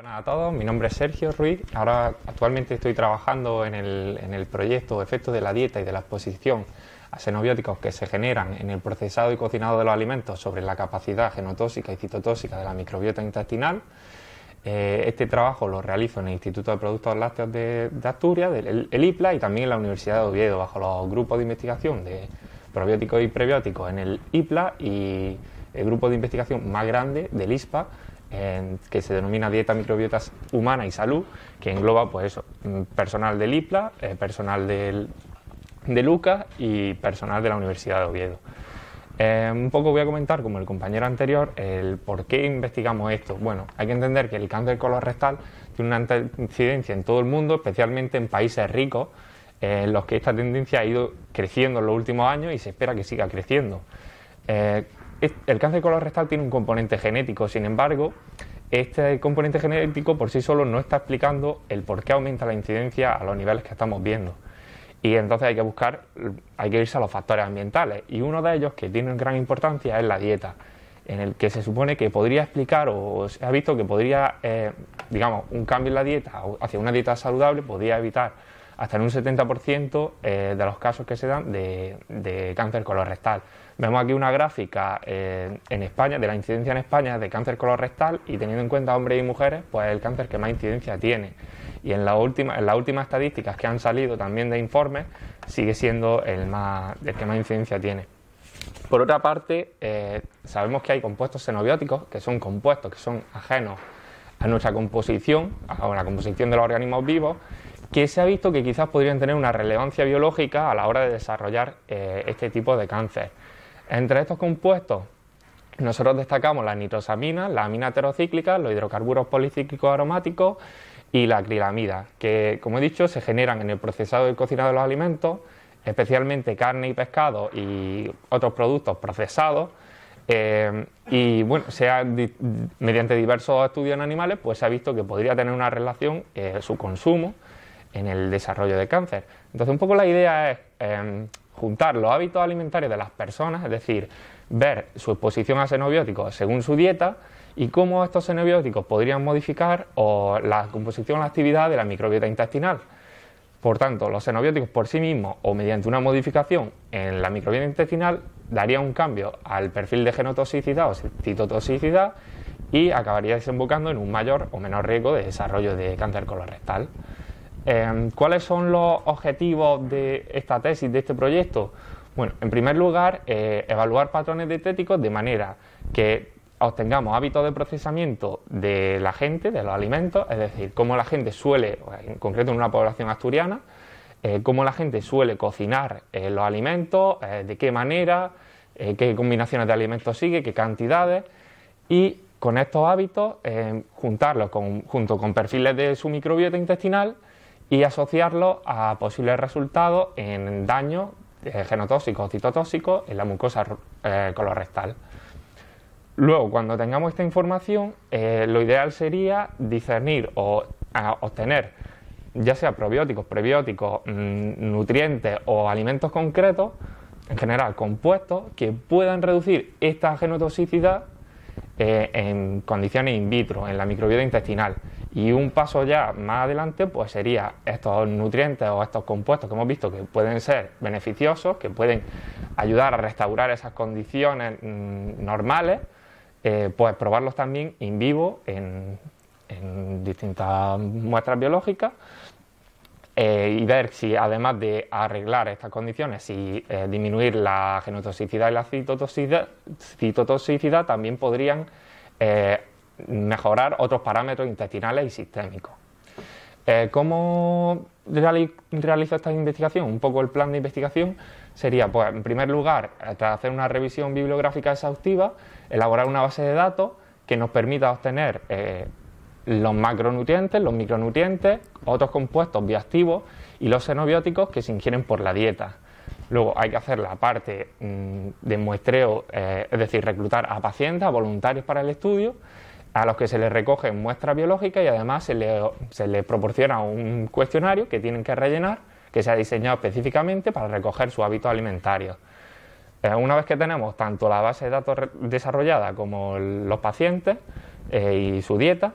Buenas a todos, mi nombre es Sergio Ruiz. Ahora actualmente estoy trabajando en el, proyecto Efectos de la dieta y de la exposición a xenobióticos que se generan en el procesado y cocinado de los alimentos sobre la capacidad genotóxica y citotóxica de la microbiota intestinal. Eh, este trabajo lo realizo en el Instituto de Productos Lácteos de, Asturias, el IPLA, y también en la Universidad de Oviedo, bajo los grupos de investigación de probióticos y prebióticos en el IPLA y el grupo de investigación más grande del ISPA que se denomina dieta microbiota humana y salud, que engloba pues eso, mm, personal del IPLA, eh, personal del, de Lucas y personal de la Universidad de Oviedo. Eh, un poco voy a comentar, como el compañero anterior, el por qué investigamos esto. Bueno, hay que entender que el cáncer colorectal tiene una incidencia en todo el mundo, especialmente en países ricos, en los que esta tendencia ha ido creciendo en los últimos años y se espera que siga creciendo. Eh, el cáncer colorectal tiene un componente genético, sin embargo, este componente genético por sí solo no está explicando el por qué aumenta la incidencia a los niveles que estamos viendo. Y entonces hay que buscar, hay que irse a los factores ambientales. Y uno de ellos que tiene gran importancia es la dieta, en el que se supone que podría explicar o se ha visto que podría, eh, digamos, un cambio en la dieta hacia una dieta saludable podría evitar hasta en un 70% eh, de los casos que se dan de, cáncer colorectal. Vemos aquí una gráfica eh, en España, de la incidencia en España de cáncer colorectal y teniendo en cuenta hombres y mujeres, pues el cáncer que más incidencia tiene. Y en, la última, en las últimas estadísticas que han salido también de informes, sigue siendo el, más, el que más incidencia tiene. Por otra parte, eh, sabemos que hay compuestos xenobióticos, que son compuestos que son ajenos a nuestra composición, a la composición de los organismos vivos, que se ha visto que quizás podrían tener una relevancia biológica a la hora de desarrollar eh, este tipo de cáncer. Entre estos compuestos, nosotros destacamos las nitrosamina, la amina heterocíclica, los hidrocarburos policíclicos aromáticos y la acrilamida, que, como he dicho, se generan en el procesado y cocinado de los alimentos, especialmente carne y pescado y otros productos procesados. Eh, y bueno, mediante diversos estudios en animales, pues se ha visto que podría tener una relación eh, su consumo en el desarrollo de cáncer. Entonces, un poco la idea es em, juntar los hábitos alimentarios de las personas, es decir, ver su exposición a xenobióticos según su dieta y cómo estos xenobióticos podrían modificar o la composición o la actividad de la microbiota intestinal. Por tanto, los xenobióticos por sí mismos o mediante una modificación en la microbiota intestinal daría un cambio al perfil de genotoxicidad o citotoxicidad y acabaría desembocando en un mayor o menor riesgo de desarrollo de cáncer colorectal. Em, ¿Cuáles son los objetivos de esta tesis, de este proyecto? Bueno, en primer lugar, eh, evaluar patrones dietéticos de manera que obtengamos hábitos de procesamiento de la gente, de los alimentos, es decir, cómo la gente suele, en concreto en una población asturiana, eh, cómo la gente suele cocinar eh, los alimentos, de qué manera, qué combinaciones de alimentos sigue, qué cantidades, y con estos hábitos juntarlos junto con perfiles de su microbiota intestinal y asociarlo a posibles resultados en daño eh, genotóxico o citotóxico en la mucosa eh, colorectal. Luego, cuando tengamos esta información, eh, lo ideal sería discernir o obtener ya sea probióticos, prebióticos, mm, nutrientes o alimentos concretos, en general compuestos, que puedan reducir esta genotoxicidad en condiciones in vitro, en la microbiota intestinal. Y un paso ya más adelante, pues sería estos nutrientes o estos compuestos que hemos visto que pueden ser beneficiosos, que pueden ayudar a restaurar esas condiciones mm, normales, eh, pues probarlos también in vivo en, distintas muestras biológicas eh, y ver si además de arreglar estas condiciones y eh, disminuir la genotoxicidad y la citotoxicidad, citotoxicidad también podrían mejorar otros parámetros intestinales y sistémicos. Eh, ¿Cómo realizo esta investigación? Un poco el plan de investigación sería, pues, en primer lugar, eh, tras hacer una revisión bibliográfica exhaustiva, elaborar una base de datos que nos permita obtener eh, los macronutrientes, los micronutrientes, otros compuestos bioactivos y los xenobióticos que se ingieren por la dieta. Luego hay que hacer la parte mm, de muestreo, es decir, reclutar a pacientes, a voluntarios para el estudio a los que se les recogen muestras biológicas y además se les, proporciona un cuestionario que tienen que rellenar, que se ha diseñado específicamente para recoger su hábito alimentario eh, una vez que tenemos tanto la base de datos desarrollada como los pacientes eh, y su dieta,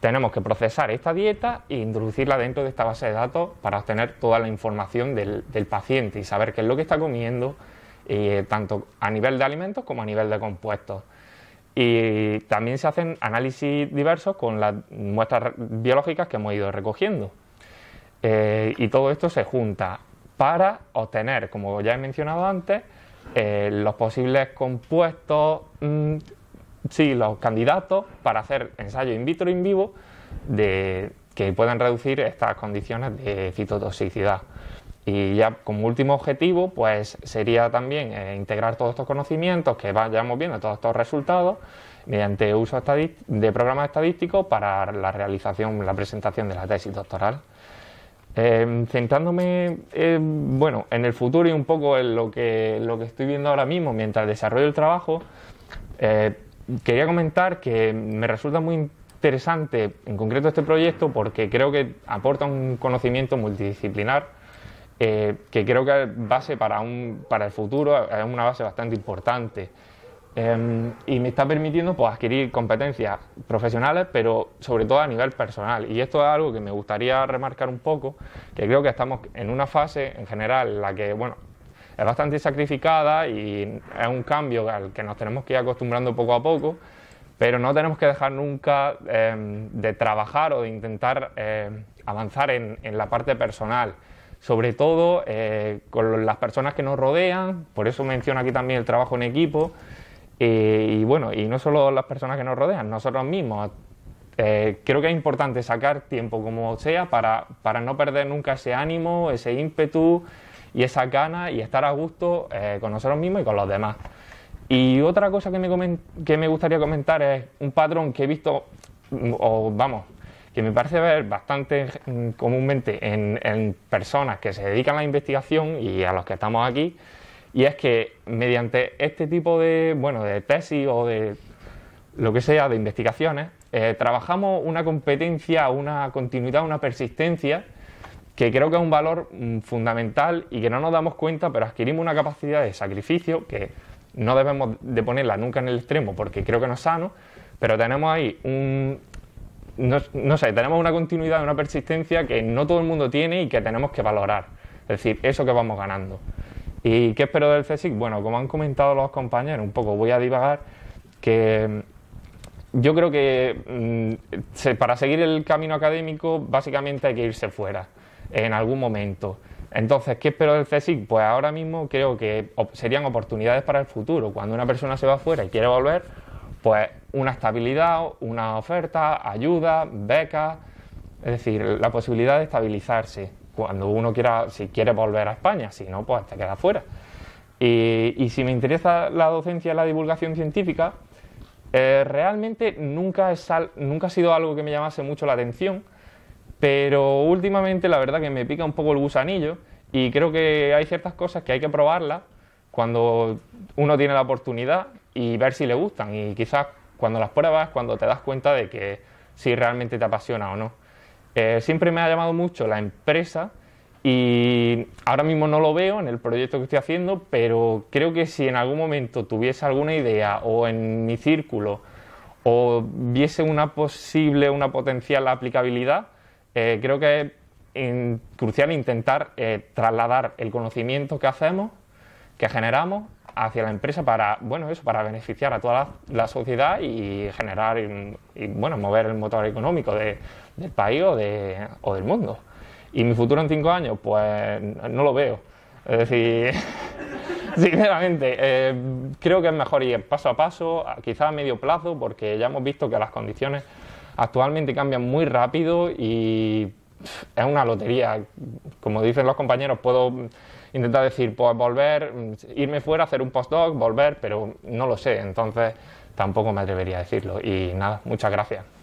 tenemos que procesar esta dieta e introducirla dentro de esta base de datos para obtener toda la información del, paciente y saber qué es lo que está comiendo, eh, tanto a nivel de alimentos como a nivel de compuestos. Y también se hacen análisis diversos con las muestras biológicas que hemos ido recogiendo. Eh, y todo esto se junta para obtener, como ya he mencionado antes, eh, los posibles compuestos, mm, sí, los candidatos para hacer ensayo in vitro in vivo de, que puedan reducir estas condiciones de fitotoxicidad. Y ya como último objetivo, pues sería también eh, integrar todos estos conocimientos que vayamos viendo, todos estos resultados, mediante uso de programas estadísticos para la realización, la presentación de la tesis doctoral. Em, centrándome em, bueno, en el futuro y un poco en lo que, lo que estoy viendo ahora mismo mientras desarrollo el trabajo, eh, quería comentar que me resulta muy interesante en concreto este proyecto porque creo que aporta un conocimiento multidisciplinar eh, que creo que es base para, un, para el futuro, es una base bastante importante. Em, y me está permitiendo pues, adquirir competencias profesionales, pero sobre todo a nivel personal. Y esto es algo que me gustaría remarcar un poco, que creo que estamos en una fase en general en la que, es bastante sacrificada y es un cambio al que nos tenemos que ir acostumbrando poco a poco, pero no tenemos que dejar nunca em, de trabajar o de intentar eh, avanzar en, en la parte personal sobre todo eh, con las personas que nos rodean, por eso menciono aquí también el trabajo en equipo, eh, y bueno, y no solo las personas que nos rodean, nosotros mismos. Eh, creo que es importante sacar tiempo como sea para, no perder nunca ese ánimo, ese ímpetu y esa gana y estar a gusto con nosotros mismos y con los demás. Y otra cosa que me, que me gustaría comentar es un patrón que he visto, o vamos, que me parece ver bastante mm, comúnmente en, personas que se dedican a la investigación y a los que estamos aquí, y es que mediante este tipo de, bueno, de tesis o de lo que sea, de investigaciones, eh, trabajamos una competencia, una continuidad, una persistencia que creo que es un valor mm, fundamental y que no nos damos cuenta, pero adquirimos una capacidad de sacrificio que no debemos de ponerla nunca en el extremo porque creo que no es sano, pero tenemos ahí un, no, sé, tenemos una continuidad, una persistencia que no todo el mundo tiene y que tenemos que valorar. Es decir, eso que vamos ganando. ¿Y qué espero del CSIC? Bueno, como han comentado los compañeros, un poco voy a divagar, que mm, yo creo que mm, para seguir el camino académico básicamente hay que irse fuera en algún momento. Entonces, ¿qué espero del CSIC? Pues ahora mismo creo que serían oportunidades para el futuro. Cuando una persona se va fuera y quiere volver, pues una estabilidad, una oferta, ayuda, becas, es decir, la posibilidad de estabilizarse cuando uno quiera, si quiere volver a España, si no, pues te queda fuera. Y, si me interesa la docencia y la divulgación científica, eh, realmente nunca, es, nunca ha sido algo que me llamase mucho la atención, pero últimamente la verdad que me pica un poco el gusanillo y creo que hay ciertas cosas que hay que probarlas cuando uno tiene la oportunidad y ver si le gustan. Y quizás cuando las pruebas, cuando te das cuenta de que si realmente te apasiona o no. Eh, siempre me ha llamado mucho la empresa y ahora mismo no lo veo en el proyecto que estoy haciendo, pero creo que si en algún momento tuviese alguna idea o en mi círculo o viese una posible, una potencial aplicabilidad, eh, creo que es crucial intentar eh, trasladar el conocimiento que hacemos, que generamos hacia la empresa para, bueno, eso, para beneficiar a toda la, sociedad y generar, y, bueno, mover el motor económico del país o, de, del mundo. Y mi futuro en cinco años, pues no lo veo. Es decir, sinceramente, eh, creo que es mejor ir paso a paso, quizá a medio plazo, porque ya hemos visto que las condiciones actualmente cambian muy rápido y es una lotería. Como dicen los compañeros, puedo intentar decir, pues volver, irme fuera, hacer un postdoc, volver, pero no lo sé. Entonces tampoco me atrevería a decirlo. Y nada, muchas gracias.